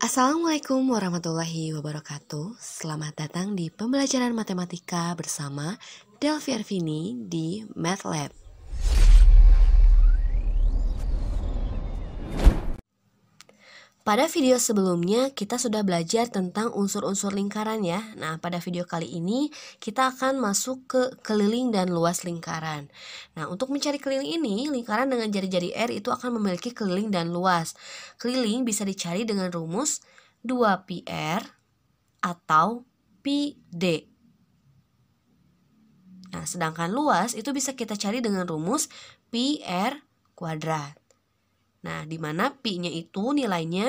Assalamualaikum warahmatullahi wabarakatuh. Selamat datang di pembelajaran matematika bersama Delvi Arvini di MathLab. Pada video sebelumnya kita sudah belajar tentang unsur-unsur lingkaran ya. Nah, pada video kali ini kita akan masuk ke keliling dan luas lingkaran. Nah, untuk mencari keliling ini, lingkaran dengan jari-jari R itu akan memiliki keliling dan luas. Keliling bisa dicari dengan rumus 2 pr atau PD Nah, sedangkan luas itu bisa kita cari dengan rumus PR kuadrat. Nah, di mana pi-nya itu nilainya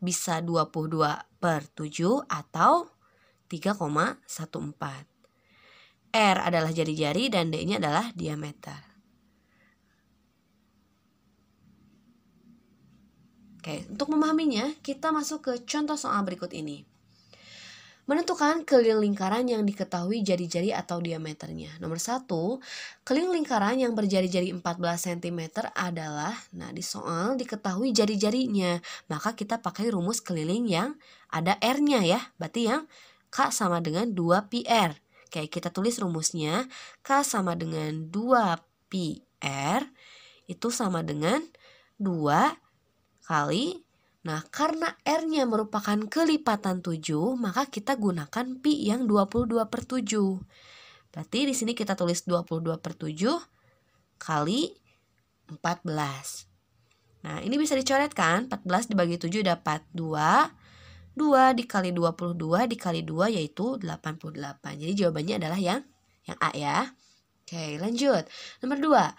bisa 22 per 7 atau 3,14. R adalah jari-jari dan D-nya adalah diameter. Oke, untuk memahaminya, kita masuk ke contoh soal berikut ini. Menentukan keliling lingkaran yang diketahui jari-jari atau diameternya. Nomor satu, keliling lingkaran yang berjari-jari 14 cm adalah, nah di soal diketahui jari-jarinya, maka kita pakai rumus keliling yang ada R-nya ya, berarti yang K sama dengan 2PR. Oke, kita tulis rumusnya, K sama dengan 2PR, itu sama dengan 2 kali Nah, karena R-nya merupakan kelipatan 7, maka kita gunakan Pi yang 22 per 7. Berarti di sini kita tulis 22 per 7 kali 14. Nah, ini bisa dicoret kan? 14 dibagi 7 dapat 2. 2 dikali 22 dikali 2 yaitu 88. Jadi jawabannya adalah yang yang A ya. Oke, lanjut. Nomor 2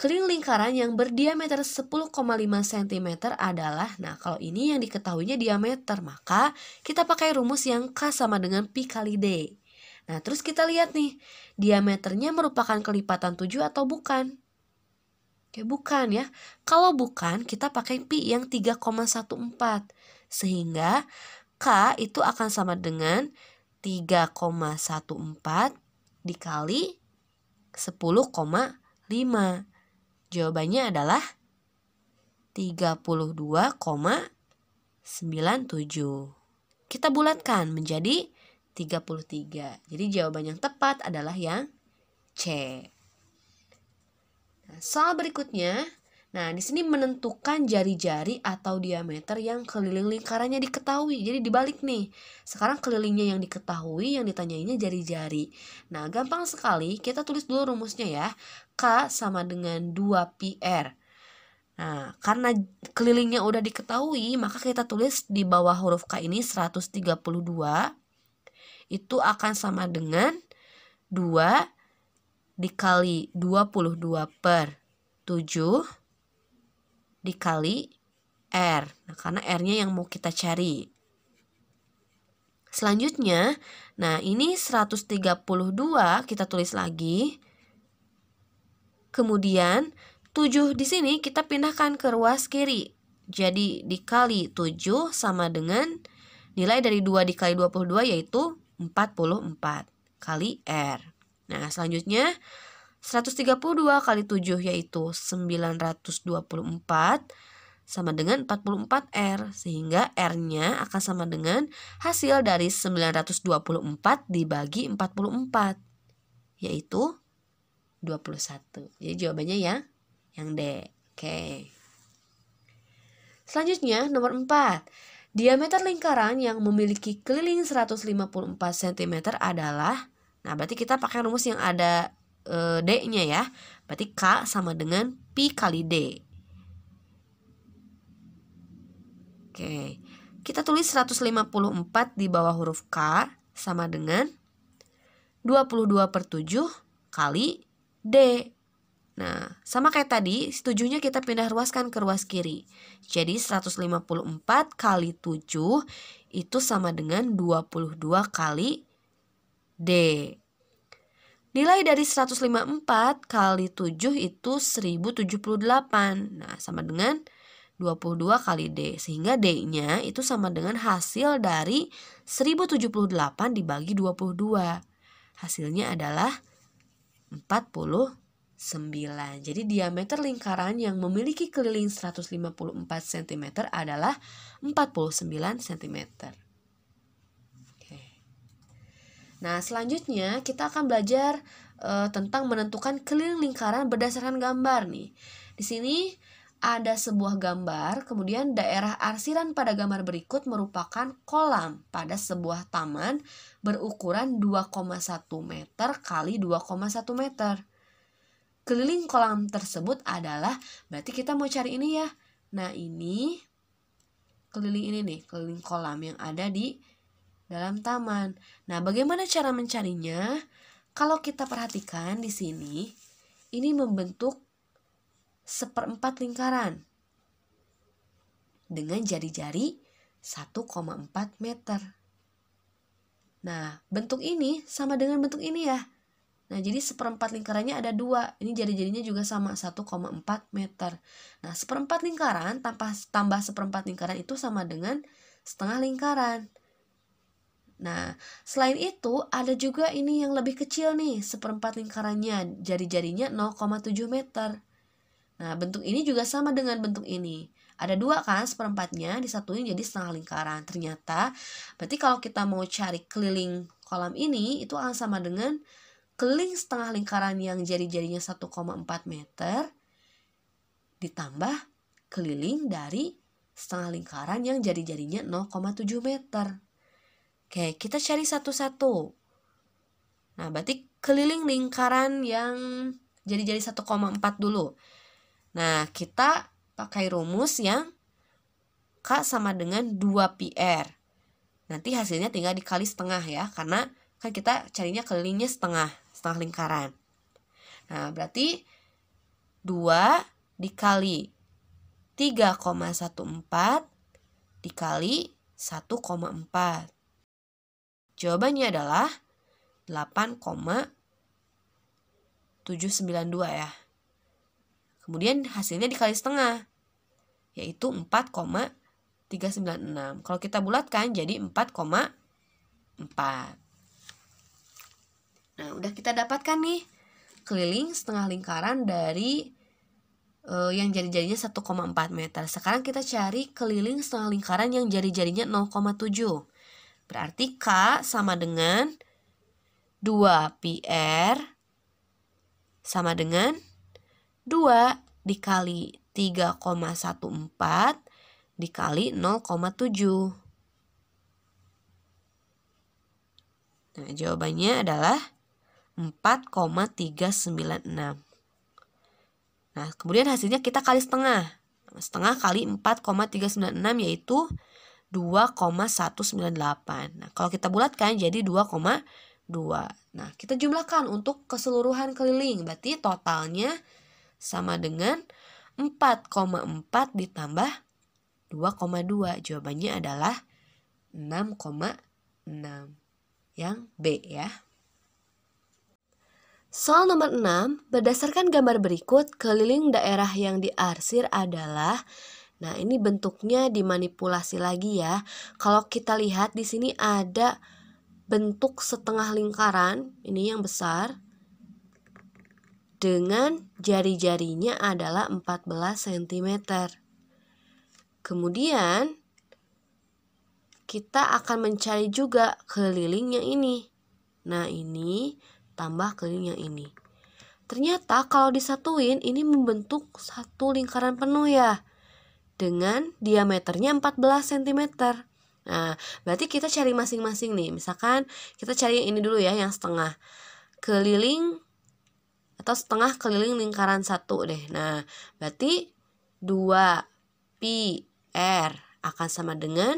keliling lingkaran yang berdiameter 10,5 cm adalah, nah kalau ini yang diketahuinya diameter, maka kita pakai rumus yang K sama dengan Pi kali D. Nah terus kita lihat nih, diameternya merupakan kelipatan 7 atau bukan? Ya, bukan ya. Kalau bukan, kita pakai pi yang 3,14. Sehingga K itu akan sama dengan 3,14 dikali 10,5. Jawabannya adalah 32,97. Kita bulatkan menjadi 33. Jadi jawaban yang tepat adalah yang C. Nah, soal berikutnya Nah, di sini menentukan jari-jari atau diameter yang keliling lingkarannya diketahui. Jadi dibalik nih. Sekarang kelilingnya yang diketahui, yang ditanyainya jari-jari. Nah, gampang sekali. Kita tulis dulu rumusnya ya. K sama dengan 2PR. Nah, karena kelilingnya udah diketahui, maka kita tulis di bawah huruf K ini 132 itu akan sama dengan 2 dikali 22 per 7 dikali R. Nah, karena R-nya yang mau kita cari. Selanjutnya, nah ini 132 kita tulis lagi. Kemudian 7 di sini kita pindahkan ke ruas kiri. Jadi dikali 7 sama dengan nilai dari 2 dikali 22 yaitu 44 kali R. Nah, selanjutnya 132 kali 7 yaitu 924 sama dengan 44R sehingga R-nya akan sama dengan hasil dari 924 dibagi 44 yaitu 21. Jadi jawabannya ya yang D. Oke. Selanjutnya nomor 4. Diameter lingkaran yang memiliki keliling 154 cm adalah Nah, berarti kita pakai rumus yang ada e, D-nya ya. Berarti K sama dengan P kali D. Oke. Kita tulis 154 di bawah huruf K sama dengan 22 per 7 kali D. Nah, sama kayak tadi, setujuhnya kita pindah ruaskan ke ruas kiri. Jadi 154 kali 7 itu sama dengan 22 kali D. Nilai dari 154 kali 7 itu 1078. Nah, sama dengan 22 kali D. Sehingga D-nya itu sama dengan hasil dari 1078 dibagi 22. Hasilnya adalah 49. Jadi diameter lingkaran yang memiliki keliling 154 cm adalah 49 cm. Nah, selanjutnya kita akan belajar e, tentang menentukan keliling lingkaran berdasarkan gambar nih. Di sini ada sebuah gambar, kemudian daerah arsiran pada gambar berikut merupakan kolam pada sebuah taman berukuran 2,1 meter kali 2,1 meter. Keliling kolam tersebut adalah berarti kita mau cari ini ya. Nah, ini keliling ini nih, keliling kolam yang ada di dalam taman. Nah, bagaimana cara mencarinya? Kalau kita perhatikan di sini, ini membentuk seperempat lingkaran dengan jari-jari 1,4 meter. Nah, bentuk ini sama dengan bentuk ini ya. Nah, jadi seperempat lingkarannya ada dua. Ini jari-jarinya juga sama, 1,4 meter. Nah, seperempat lingkaran tambah, tambah seperempat lingkaran itu sama dengan setengah lingkaran. Nah, selain itu ada juga ini yang lebih kecil nih, seperempat lingkarannya, jari-jarinya 0,7 meter. Nah, bentuk ini juga sama dengan bentuk ini. Ada dua kan seperempatnya, disatuin jadi setengah lingkaran. Ternyata, berarti kalau kita mau cari keliling kolam ini, itu akan sama dengan keliling setengah lingkaran yang jari-jarinya 1,4 meter, ditambah keliling dari setengah lingkaran yang jari-jarinya 0,7 meter. Oke, kita cari satu-satu. Nah, berarti keliling lingkaran yang jadi-jadi 1,4 dulu. Nah, kita pakai rumus yang K sama dengan 2PR. Nanti hasilnya tinggal dikali setengah ya, karena kan kita carinya kelilingnya setengah, setengah lingkaran. Nah, berarti 2 dikali 3,14 dikali 1,4. Jawabannya adalah 8,792 ya. Kemudian hasilnya dikali setengah, yaitu 4,396. Kalau kita bulatkan jadi 4,4. Nah, udah kita dapatkan nih keliling setengah lingkaran dari uh, yang jari-jarinya 1,4 meter. Sekarang kita cari keliling setengah lingkaran yang jari-jarinya 0,7. Berarti K sama dengan 2 PR sama dengan 2 dikali 3,14 dikali 0,7. Nah, jawabannya adalah 4,396. Nah, kemudian hasilnya kita kali setengah. Setengah kali 4,396 yaitu 2,198. Nah, kalau kita bulatkan jadi 2,2. Nah, kita jumlahkan untuk keseluruhan keliling. Berarti totalnya sama dengan 4,4 ditambah 2,2. Jawabannya adalah 6,6 yang B ya. Soal nomor 6, berdasarkan gambar berikut, keliling daerah yang diarsir adalah Nah, ini bentuknya dimanipulasi lagi ya. Kalau kita lihat di sini ada bentuk setengah lingkaran, ini yang besar. Dengan jari-jarinya adalah 14 cm. Kemudian kita akan mencari juga keliling yang ini. Nah, ini tambah keliling yang ini. Ternyata kalau disatuin ini membentuk satu lingkaran penuh ya dengan diameternya 14 cm. Nah, berarti kita cari masing-masing nih. Misalkan kita cari yang ini dulu ya, yang setengah. Keliling atau setengah keliling lingkaran satu deh. Nah, berarti 2 pi r akan sama dengan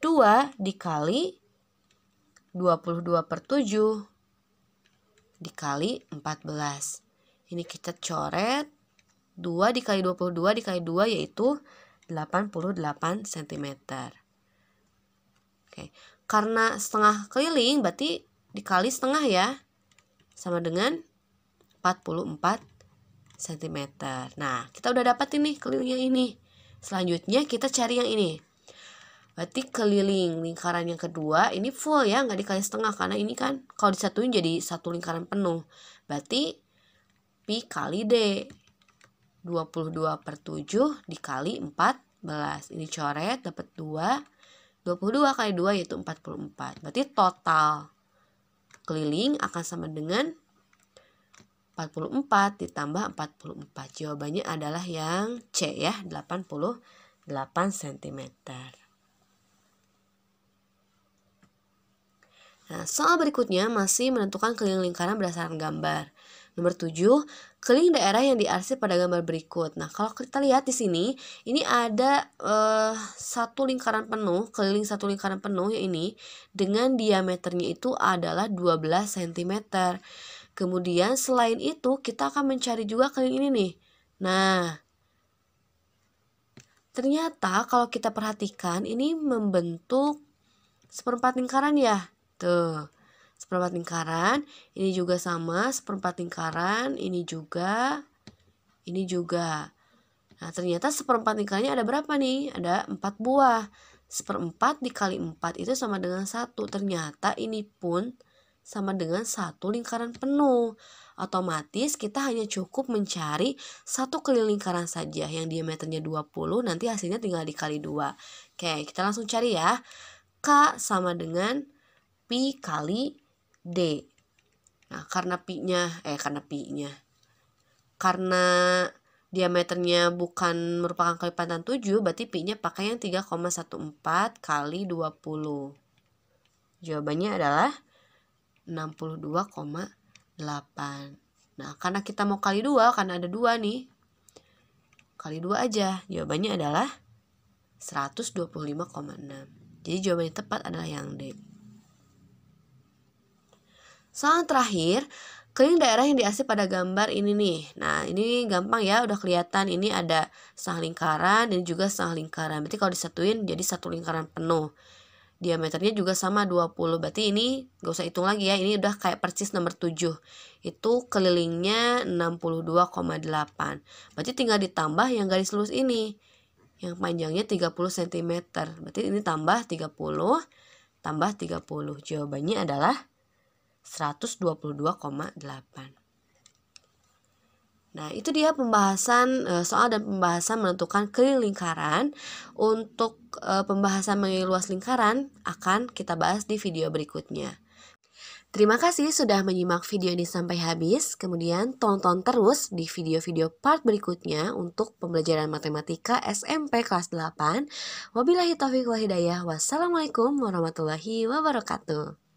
2 dikali 22 per 7 dikali 14. Ini kita coret 2 dikali 22 dikali 2 yaitu 88 cm. Oke, karena setengah keliling berarti dikali setengah ya. Sama dengan 44 cm. Nah, kita udah dapat ini kelilingnya ini. Selanjutnya kita cari yang ini. Berarti keliling lingkaran yang kedua ini full ya, nggak dikali setengah karena ini kan kalau disatuin jadi satu lingkaran penuh. Berarti pi kali d. 22 per 7 dikali 14. Ini coret dapat 2. 22 kali 2 yaitu 44. Berarti total keliling akan sama dengan 44 ditambah 44. Jawabannya adalah yang C ya, 88 cm. Nah, soal berikutnya masih menentukan keliling lingkaran berdasarkan gambar. Nomor 7, keliling daerah yang diarsip pada gambar berikut. Nah, kalau kita lihat di sini, ini ada uh, satu lingkaran penuh, keliling satu lingkaran penuh ya ini dengan diameternya itu adalah 12 cm. Kemudian selain itu, kita akan mencari juga keliling ini nih. Nah, ternyata kalau kita perhatikan ini membentuk seperempat lingkaran ya. Tuh seperempat lingkaran, ini juga sama seperempat lingkaran, ini juga, ini juga. Nah, ternyata seperempat lingkarannya ada berapa nih? Ada empat buah. Seperempat dikali empat itu sama dengan satu. Ternyata ini pun sama dengan satu lingkaran penuh. Otomatis kita hanya cukup mencari satu keliling lingkaran saja yang diameternya 20, nanti hasilnya tinggal dikali dua. Oke, kita langsung cari ya. K sama dengan Pi kali D. Nah, karena pi-nya, eh karena pi-nya. Karena diameternya bukan merupakan kelipatan 7, berarti pi-nya pakai yang 3,14 kali 20. Jawabannya adalah 62,8. Nah, karena kita mau kali 2, karena ada 2 nih. Kali 2 aja. Jawabannya adalah 125,6. Jadi jawaban tepat adalah yang D. Soal terakhir, keliling daerah yang diasih pada gambar ini nih. Nah, ini gampang ya, udah kelihatan ini ada setengah lingkaran, dan juga setengah lingkaran. Berarti kalau disatuin jadi satu lingkaran penuh. Diameternya juga sama 20. Berarti ini gak usah hitung lagi ya, ini udah kayak persis nomor 7. Itu kelilingnya 62,8. Berarti tinggal ditambah yang garis lurus ini. Yang panjangnya 30 cm. Berarti ini tambah 30 tambah 30. Jawabannya adalah 122,8. Nah, itu dia pembahasan eh, soal dan pembahasan menentukan keliling lingkaran. Untuk eh, pembahasan mengenai luas lingkaran akan kita bahas di video berikutnya. Terima kasih sudah menyimak video ini sampai habis. Kemudian tonton terus di video-video part berikutnya untuk pembelajaran matematika SMP kelas 8. Wabillahi taufiq wa hidayah. Wassalamualaikum warahmatullahi wabarakatuh.